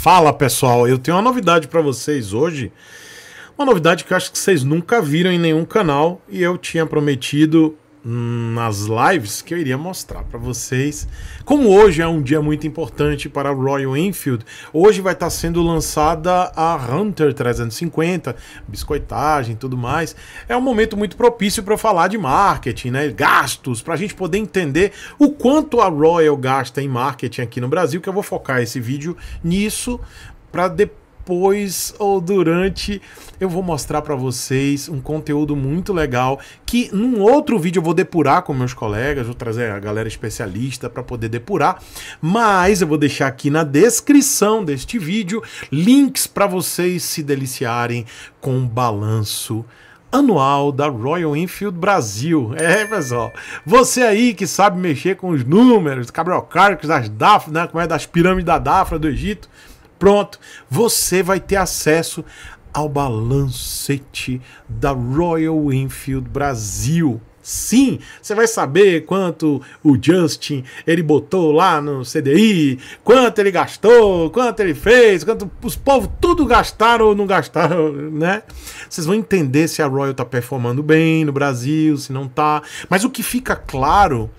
Fala pessoal, eu tenho uma novidade para vocês hoje. Uma novidade que eu acho que vocês nunca viram em nenhum canal e eu tinha prometido nas lives que eu iria mostrar para vocês. Como hoje é um dia muito importante para a Royal Enfield, hoje vai estar sendo lançada a Hunter 350, biscoitagem, tudo mais. É um momento muito propício para falar de marketing, né? Gastos, para a gente poder entender o quanto a Royal gasta em marketing aqui no Brasil, que eu vou focar esse vídeo nisso para de depois ou durante, eu vou mostrar para vocês um conteúdo muito legal que num outro vídeo eu vou depurar com meus colegas, vou trazer a galera especialista para poder depurar, mas eu vou deixar aqui na descrição deste vídeo links para vocês se deliciarem com o balanço anual da Royal Enfield Brasil. É, pessoal. Você aí que sabe mexer com os números, cabral carcos, das DAF, né? Como é das pirâmides da Dafra do Egito. Pronto, você vai ter acesso ao balancete da Royal Enfield Brasil. Sim, você vai saber quanto o Justin ele botou lá no CDI, quanto ele gastou, quanto ele fez, quanto os povos tudo gastaram ou não gastaram, né? Vocês vão entender se a Royal tá performando bem no Brasil, se não tá. Mas o que fica claro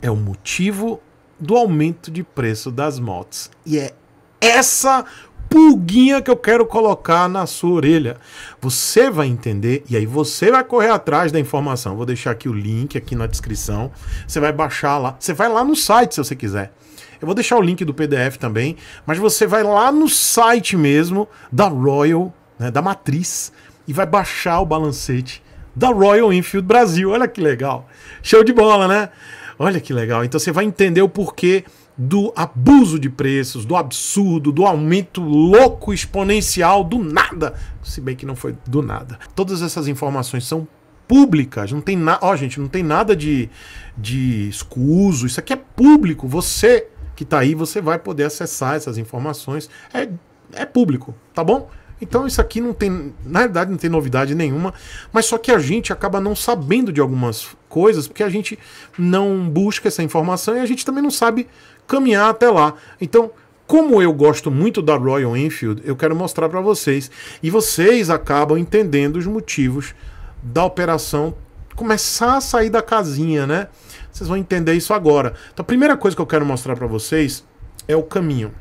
é o motivo do aumento de preço das motos. E é essa pulguinha que eu quero colocar na sua orelha. Você vai entender e aí você vai correr atrás da informação. Vou deixar aqui o link aqui na descrição. Você vai baixar lá. Você vai lá no site se você quiser. Eu vou deixar o link do PDF também, mas você vai lá no site mesmo da Royal, né, da matriz e vai baixar o balancete da Royal Enfield Brasil. Olha que legal. Show de bola, né? Olha que legal. Então você vai entender o porquê do abuso de preços, do absurdo, do aumento louco exponencial do nada. Se bem que não foi do nada. Todas essas informações são públicas, não tem nada, ó, gente, não tem nada de de escuso, isso aqui é público. Você que tá aí, você vai poder acessar essas informações. É é público, tá bom? Então isso aqui não tem, na verdade não tem novidade nenhuma, mas só que a gente acaba não sabendo de algumas coisas, porque a gente não busca essa informação e a gente também não sabe caminhar até lá. Então, como eu gosto muito da Royal Enfield, eu quero mostrar para vocês e vocês acabam entendendo os motivos da operação começar a sair da casinha, né? Vocês vão entender isso agora. Então, a primeira coisa que eu quero mostrar para vocês é o caminho.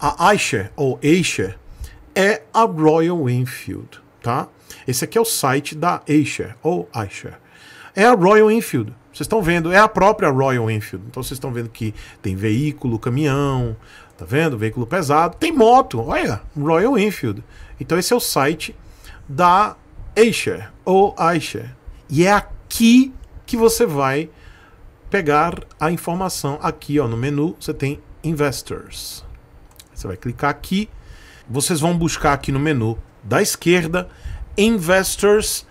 A Aisher ou Aisher é a Royal Enfield, tá? Esse aqui é o site da Aisher ou Aisher. É a Royal Enfield. Vocês estão vendo, é a própria Royal Enfield. Então vocês estão vendo que tem veículo, caminhão, tá vendo? Veículo pesado, tem moto, olha, Royal Enfield. Então esse é o site da Acer ou Acer. E é aqui que você vai pegar a informação aqui, ó, no menu você tem investors. Você vai clicar aqui, vocês vão buscar aqui no menu da esquerda investors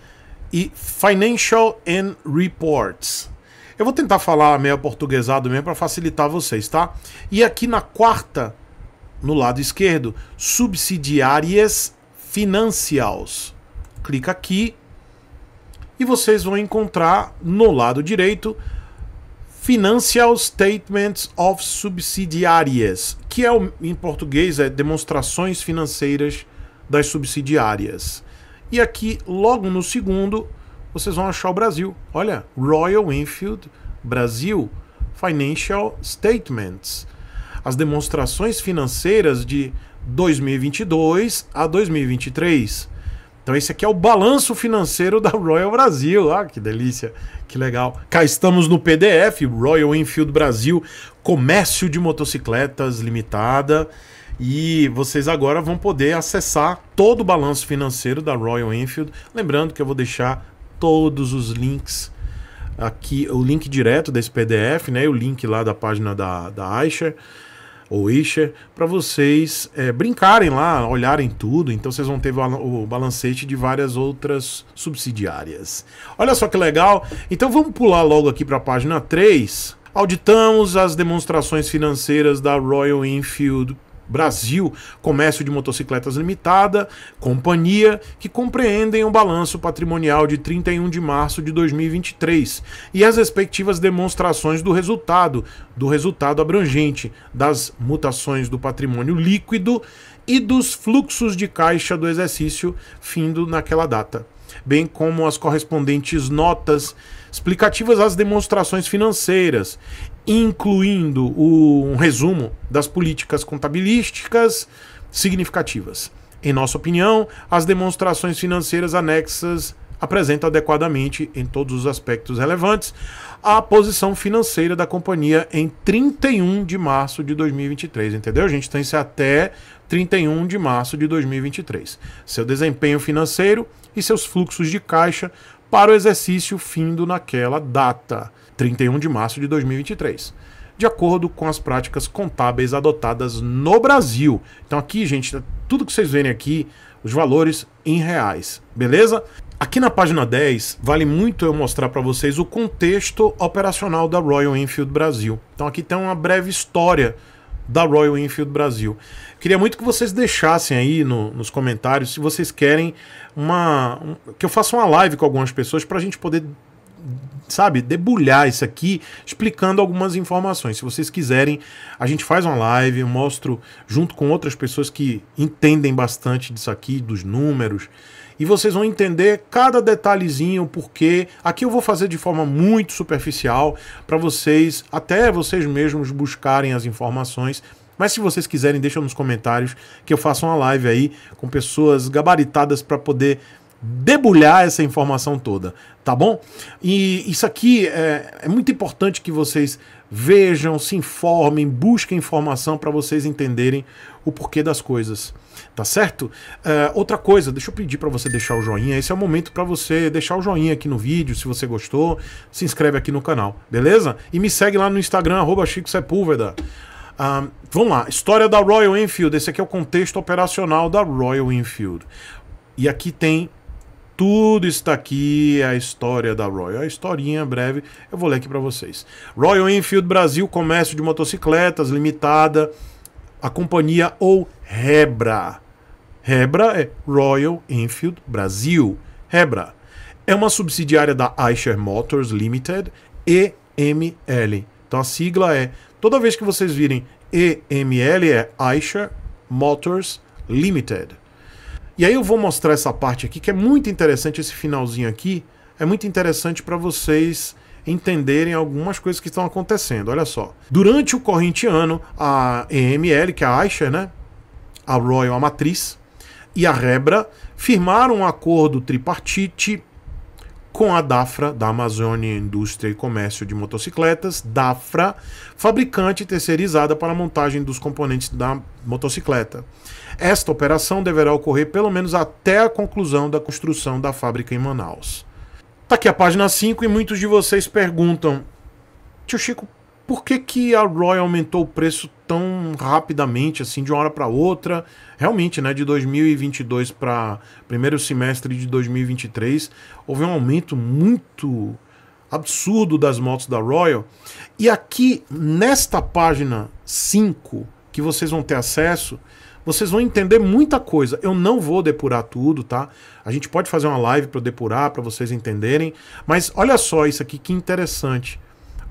e financial and reports. Eu vou tentar falar meio portuguesado mesmo para facilitar vocês, tá? E aqui na quarta, no lado esquerdo, subsidiárias financiais. Clica aqui e vocês vão encontrar no lado direito Financial Statements of Subsidiárias, que é em português é demonstrações financeiras das subsidiárias. E aqui, logo no segundo, vocês vão achar o Brasil. Olha, Royal Enfield Brasil Financial Statements. As demonstrações financeiras de 2022 a 2023. Então esse aqui é o balanço financeiro da Royal Brasil. Ah, que delícia, que legal. Cá estamos no PDF, Royal Enfield Brasil, comércio de motocicletas limitada. E vocês agora vão poder acessar todo o balanço financeiro da Royal Enfield. Lembrando que eu vou deixar todos os links aqui, o link direto desse PDF, né, e o link lá da página da, da Aisha ou Isha, para vocês é, brincarem lá, olharem tudo. Então vocês vão ter o balancete de várias outras subsidiárias. Olha só que legal. Então vamos pular logo aqui para a página 3. Auditamos as demonstrações financeiras da Royal Enfield Brasil, Comércio de Motocicletas Limitada, companhia, que compreendem o balanço patrimonial de 31 de março de 2023 e as respectivas demonstrações do resultado, do resultado abrangente das mutações do patrimônio líquido e dos fluxos de caixa do exercício findo naquela data, bem como as correspondentes notas explicativas às demonstrações financeiras incluindo o, um resumo das políticas contabilísticas significativas. Em nossa opinião, as demonstrações financeiras anexas apresentam adequadamente, em todos os aspectos relevantes, a posição financeira da companhia em 31 de março de 2023, entendeu? A gente tem isso até 31 de março de 2023. Seu desempenho financeiro e seus fluxos de caixa para o exercício findo naquela data, 31 de março de 2023, de acordo com as práticas contábeis adotadas no Brasil. Então aqui, gente, tudo que vocês verem aqui, os valores em reais, beleza? Aqui na página 10, vale muito eu mostrar para vocês o contexto operacional da Royal Enfield Brasil. Então aqui tem uma breve história da Royal Enfield Brasil. Queria muito que vocês deixassem aí no, nos comentários se vocês querem uma. Um, que eu faça uma live com algumas pessoas para a gente poder sabe, debulhar isso aqui, explicando algumas informações. Se vocês quiserem, a gente faz uma live, eu mostro junto com outras pessoas que entendem bastante disso aqui, dos números, e vocês vão entender cada detalhezinho, porque aqui eu vou fazer de forma muito superficial para vocês, até vocês mesmos buscarem as informações mas se vocês quiserem, deixa nos comentários que eu faça uma live aí com pessoas gabaritadas para poder debulhar essa informação toda, tá bom? E isso aqui é, é muito importante que vocês vejam, se informem, busquem informação para vocês entenderem o porquê das coisas, tá certo? É, outra coisa, deixa eu pedir para você deixar o joinha. Esse é o momento para você deixar o joinha aqui no vídeo, se você gostou, se inscreve aqui no canal, beleza? E me segue lá no Instagram chico Sepúlveda vamos lá, história da Royal Enfield. Esse aqui é o contexto operacional da Royal Enfield. E aqui tem tudo está aqui, é a história da Royal. É a historinha breve, eu vou ler aqui para vocês. Royal Enfield Brasil, comércio de motocicletas limitada, a companhia ou Hebra Hebra é Royal Enfield Brasil. Hebra é uma subsidiária da Eicher Motors Limited, EML. Então a sigla é Toda vez que vocês virem EML é Aisha Motors Limited. E aí eu vou mostrar essa parte aqui que é muito interessante esse finalzinho aqui, é muito interessante para vocês entenderem algumas coisas que estão acontecendo. Olha só. Durante o corrente ano, a EML, que é a Aisha, né? A Royal, a matriz, e a Rebra firmaram um acordo tripartite com a DAFRA, da Amazônia Indústria e Comércio de Motocicletas, DAFRA, fabricante terceirizada para a montagem dos componentes da motocicleta. Esta operação deverá ocorrer pelo menos até a conclusão da construção da fábrica em Manaus. Tá aqui a página 5 e muitos de vocês perguntam: Tio Chico, por que, que a Roy aumentou o preço tão rapidamente, assim, de uma hora para outra. Realmente, né, de 2022 para primeiro semestre de 2023, houve um aumento muito absurdo das motos da Royal. E aqui, nesta página 5, que vocês vão ter acesso, vocês vão entender muita coisa. Eu não vou depurar tudo, tá? A gente pode fazer uma live para depurar, para vocês entenderem. Mas olha só isso aqui, que interessante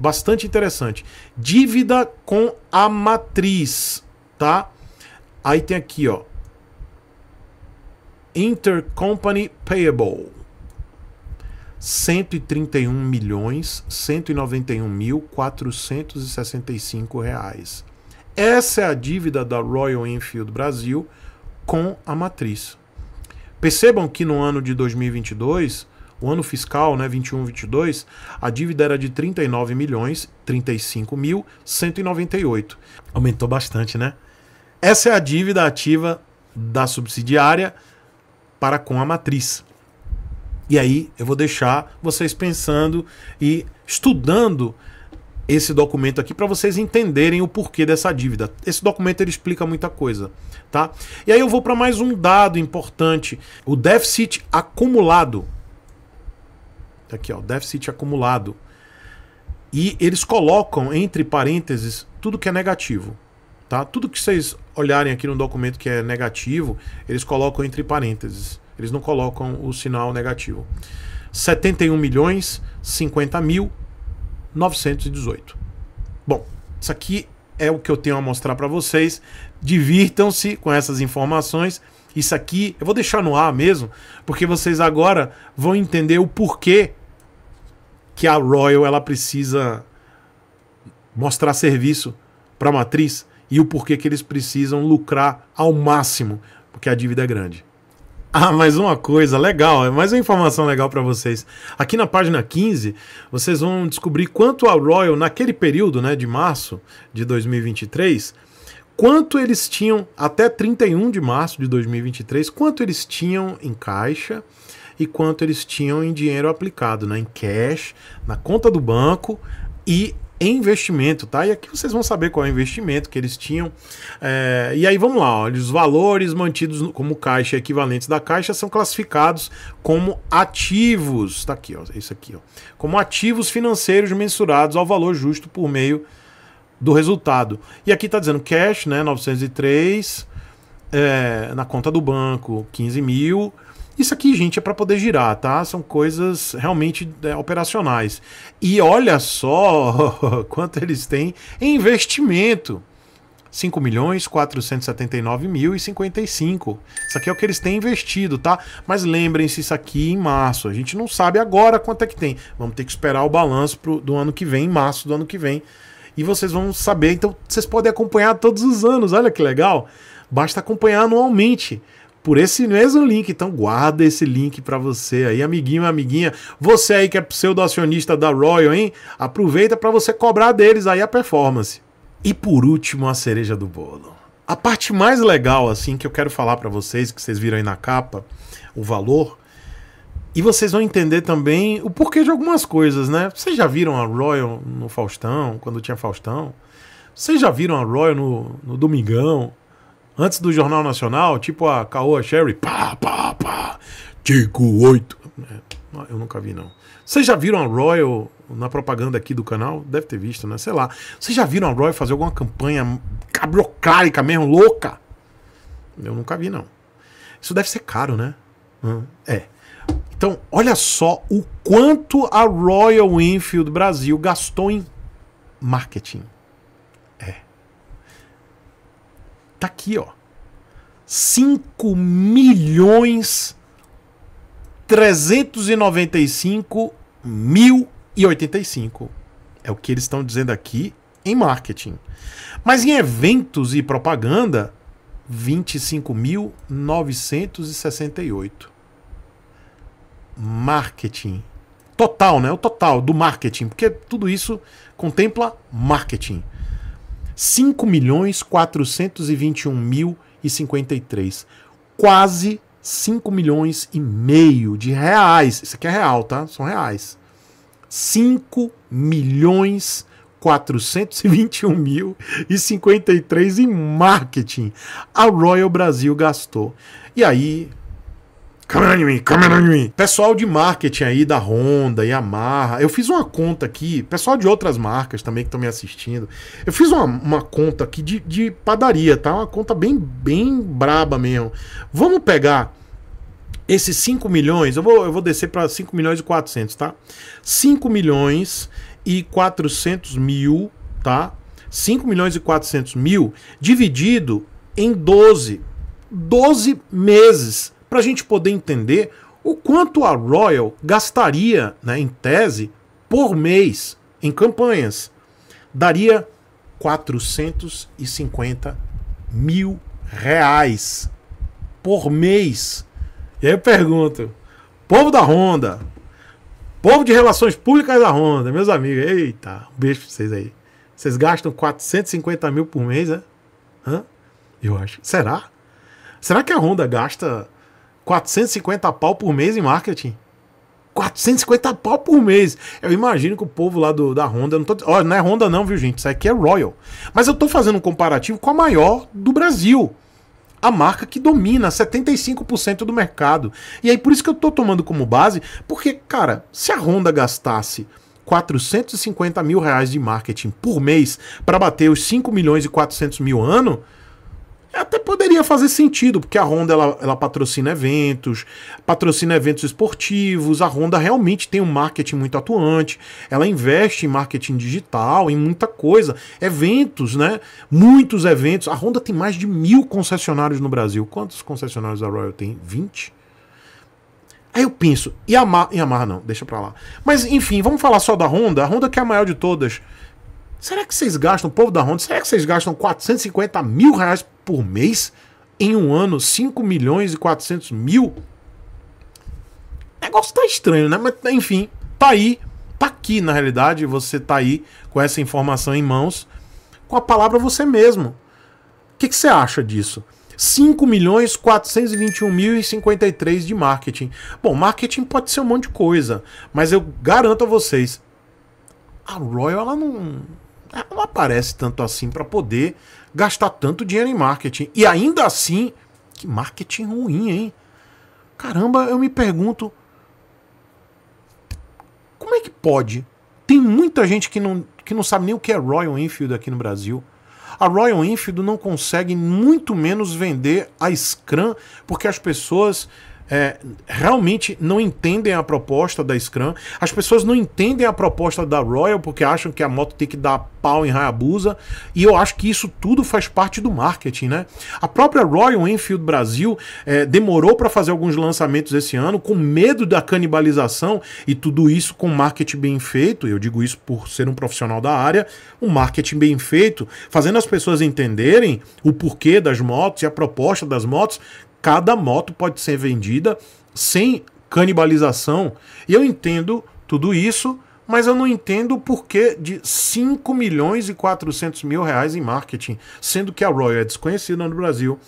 bastante interessante. Dívida com a matriz, tá? Aí tem aqui, ó. Intercompany Payable. 131 milhões 191 mil 465 reais. Essa é a dívida da Royal Enfield Brasil com a matriz. Percebam que no ano de 2022 o ano fiscal, né, 21-22, a dívida era de 39 milhões, 35 mil, 198. Aumentou bastante, né? Essa é a dívida ativa da subsidiária para com a matriz. E aí eu vou deixar vocês pensando e estudando esse documento aqui para vocês entenderem o porquê dessa dívida. Esse documento ele explica muita coisa, tá? E aí eu vou para mais um dado importante, o déficit acumulado Tá aqui, ó, déficit acumulado. E eles colocam entre parênteses tudo que é negativo. Tá? Tudo que vocês olharem aqui no documento que é negativo, eles colocam entre parênteses. Eles não colocam o sinal negativo. 71 milhões 50 mil 918. Bom, isso aqui é o que eu tenho a mostrar para vocês. Divirtam-se com essas informações. Isso aqui eu vou deixar no ar mesmo, porque vocês agora vão entender o porquê que a Royal ela precisa mostrar serviço para a matriz e o porquê que eles precisam lucrar ao máximo, porque a dívida é grande. Ah, mais uma coisa legal, é mais uma informação legal para vocês. Aqui na página 15, vocês vão descobrir quanto a Royal, naquele período né, de março de 2023, quanto eles tinham até 31 de março de 2023, quanto eles tinham em caixa e quanto eles tinham em dinheiro aplicado, né, em cash, na conta do banco e em investimento, tá? E aqui vocês vão saber qual é o investimento que eles tinham. É, e aí vamos lá, olha, os valores mantidos como caixa equivalentes da caixa são classificados como ativos, tá aqui, ó, isso aqui, ó, como ativos financeiros mensurados ao valor justo por meio do resultado. E aqui está dizendo cash, né? 903 é, na conta do banco, 15 mil. Isso aqui, gente, é para poder girar, tá? São coisas realmente é, operacionais. E olha só quanto eles têm em investimento. 5 milhões 479 mil e 55. Isso aqui é o que eles têm investido, tá? Mas lembrem-se, isso aqui em março. A gente não sabe agora quanto é que tem. Vamos ter que esperar o balanço pro, do ano que vem, em março do ano que vem, e vocês vão saber. Então vocês podem acompanhar todos os anos, olha que legal. Basta acompanhar anualmente por esse mesmo link. Então guarda esse link para você aí, amiguinho, amiguinha. Você aí que é pseudo-acionista da Royal, hein? Aproveita para você cobrar deles aí a performance. E por último, a cereja do bolo. A parte mais legal assim que eu quero falar para vocês, que vocês viram aí na capa, o valor, e vocês vão entender também o porquê de algumas coisas, né? Vocês já viram a Royal no Faustão, quando tinha Faustão? Vocês já viram a Royal no, no Domingão? Antes do Jornal Nacional, tipo a Caoa Sherry, pá, pá, pá, tico oito. É, eu nunca vi, não. Vocês já viram a Royal na propaganda aqui do canal? Deve ter visto, né? Sei lá. Vocês já viram a Royal fazer alguma campanha cabriocárica mesmo, louca? Eu nunca vi, não. Isso deve ser caro, né? Hum, é. Então, olha só o quanto a Royal Enfield Brasil gastou em marketing. É. Tá aqui, ó. 5 milhões 395 mil e 85. É o que eles estão dizendo aqui em marketing. Mas em eventos e propaganda, 25.968 marketing. Total, né? O total do marketing, porque tudo isso contempla marketing. 5 milhões 421 mil e 53. Quase 5 milhões e meio de reais. Isso aqui é real, tá? São reais. 5 milhões 421 mil e 53 em marketing a Royal Brasil gastou. E aí Câmera em mim, câmera em mim. Pessoal de marketing aí da Honda, e Yamaha, eu fiz uma conta aqui, pessoal de outras marcas também que estão me assistindo, eu fiz uma, uma conta aqui de, de padaria, tá? Uma conta bem, bem braba mesmo. Vamos pegar esses 5 milhões, eu vou, eu vou descer para 5 milhões e 400, tá? 5 milhões e 400 mil, tá? 5 milhões e 400 mil dividido em 12. 12 meses para a gente poder entender o quanto a Royal gastaria, né, em tese, por mês em campanhas. Daria 450 mil reais por mês. E aí eu pergunto, povo da Honda, povo de relações públicas da Honda, meus amigos, eita, um beijo pra vocês aí. Vocês gastam 450 mil por mês, né? Hã? Eu acho. Será? Será que a Honda gasta 450 pau por mês em marketing. 450 pau por mês. Eu imagino que o povo lá do, da Honda. Não, tô, ó, não é Honda, não, viu, gente? Isso aqui é Royal. Mas eu tô fazendo um comparativo com a maior do Brasil. A marca que domina 75% do mercado. E aí, por isso que eu tô tomando como base, porque, cara, se a Honda gastasse 450 mil reais de marketing por mês para bater os 5 milhões e 400 mil ano, até poderia fazer sentido, porque a Honda ela, ela, patrocina eventos, patrocina eventos esportivos, a Honda realmente tem um marketing muito atuante, ela investe em marketing digital, em muita coisa, eventos, né? Muitos eventos. A Honda tem mais de mil concessionários no Brasil. Quantos concessionários a Royal tem? 20? Aí eu penso, e Yamaha, Yamaha não, deixa pra lá. Mas enfim, vamos falar só da Honda, a Honda que é a maior de todas. Será que vocês gastam, o povo da Honda, será que vocês gastam 450 mil reais por mês? Em um ano, 5 milhões e 400 mil? O negócio tá estranho, né? Mas enfim, tá aí, tá aqui na realidade, você tá aí com essa informação em mãos, com a palavra você mesmo. O que, que você acha disso? 5 milhões 421 mil e 53 de marketing. Bom, marketing pode ser um monte de coisa, mas eu garanto a vocês, a Royal ela não não aparece tanto assim para poder gastar tanto dinheiro em marketing. E ainda assim, que marketing ruim, hein? Caramba, eu me pergunto como é que pode? Tem muita gente que não, que não sabe nem o que é Royal Enfield aqui no Brasil. A Royal Enfield não consegue muito menos vender a Scrum, porque as pessoas é, realmente não entendem a proposta da Scrum. As pessoas não entendem a proposta da Royal porque acham que a moto tem que dar pau em Hayabusa. E eu acho que isso tudo faz parte do marketing, né? A própria Royal Enfield Brasil é, demorou para fazer alguns lançamentos esse ano com medo da canibalização e tudo isso com marketing bem feito. Eu digo isso por ser um profissional da área. Um marketing bem feito, fazendo as pessoas entenderem o porquê das motos e a proposta das motos cada moto pode ser vendida sem canibalização. E eu entendo tudo isso, mas eu não entendo o porquê de 5 milhões e 400 mil reais em marketing, sendo que a Royal é desconhecida no Brasil.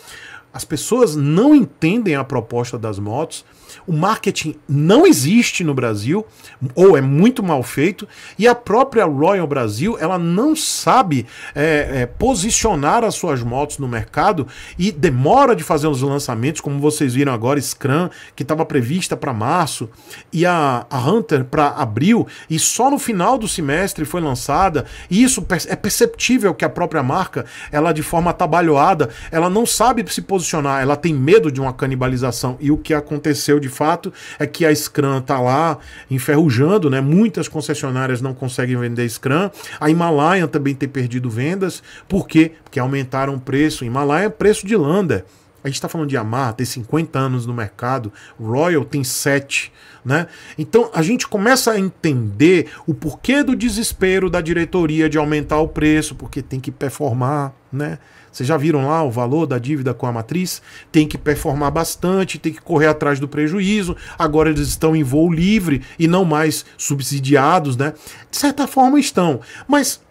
As pessoas não entendem a proposta das motos o marketing não existe no Brasil, ou é muito mal feito, e a própria Royal Brasil ela não sabe é, é, posicionar as suas motos no mercado e demora de fazer os lançamentos, como vocês viram agora, Scrum, que estava prevista para março, e a, a Hunter para abril, e só no final do semestre foi lançada, e isso é perceptível que a própria marca, ela de forma atabalhoada, ela não sabe se posicionar, ela tem medo de uma canibalização, e o que aconteceu de de fato é que a Scrum está lá enferrujando, né? Muitas concessionárias não conseguem vender Scrum. A Himalaia também tem perdido vendas. Por quê? Porque aumentaram o preço. Himalaia é preço de Lander. A gente está falando de Amar, tem 50 anos no mercado, Royal tem 7. Né? Então a gente começa a entender o porquê do desespero da diretoria de aumentar o preço, porque tem que performar, né? Vocês já viram lá o valor da dívida com a matriz? Tem que performar bastante, tem que correr atrás do prejuízo. Agora eles estão em voo livre e não mais subsidiados, né? De certa forma estão. Mas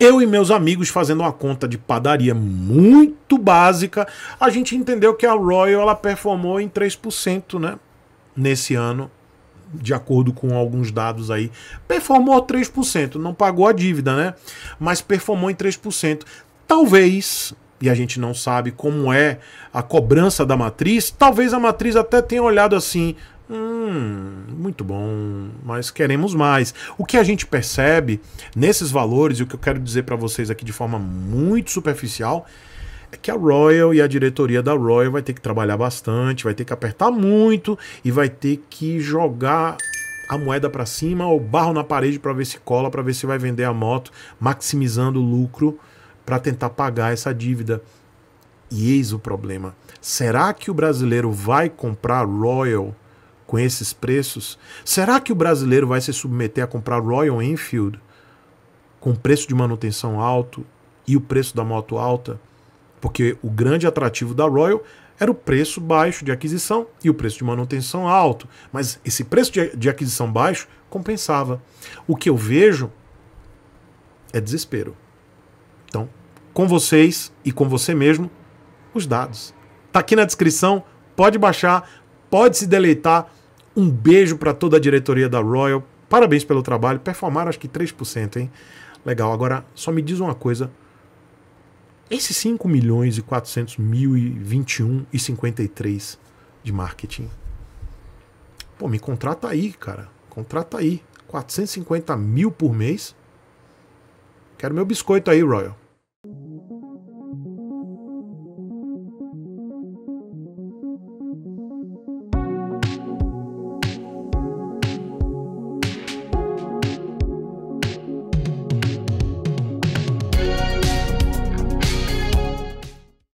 eu e meus amigos fazendo uma conta de padaria muito básica, a gente entendeu que a Royal ela performou em 3%, né? Nesse ano, de acordo com alguns dados aí, performou 3%, não pagou a dívida, né? Mas performou em 3% talvez, e a gente não sabe como é a cobrança da matriz, talvez a matriz até tenha olhado assim. Hum, muito bom, mas queremos mais. O que a gente percebe nesses valores, e o que eu quero dizer para vocês aqui de forma muito superficial, é que a Royal e a diretoria da Royal vai ter que trabalhar bastante, vai ter que apertar muito e vai ter que jogar a moeda para cima ou barro na parede para ver se cola, para ver se vai vender a moto, maximizando o lucro para tentar pagar essa dívida. E eis o problema. Será que o brasileiro vai comprar Royal com esses preços? Será que o brasileiro vai se submeter a comprar Royal Enfield com preço de manutenção alto e o preço da moto alta? Porque o grande atrativo da Royal era o preço baixo de aquisição e o preço de manutenção alto. Mas esse preço de, aquisição baixo compensava. O que eu vejo é desespero. Então, com vocês e com você mesmo, os dados. Tá aqui na descrição, pode baixar, pode se deleitar. Um beijo para toda a diretoria da Royal. Parabéns pelo trabalho. Performaram acho que 3%, hein? Legal. Agora, só me diz uma coisa. Esses 5 milhões e 400 mil e 21 e 53 de marketing. Pô, me contrata aí, cara. Contrata aí. 450 mil por mês Quero meu biscoito aí, Royal.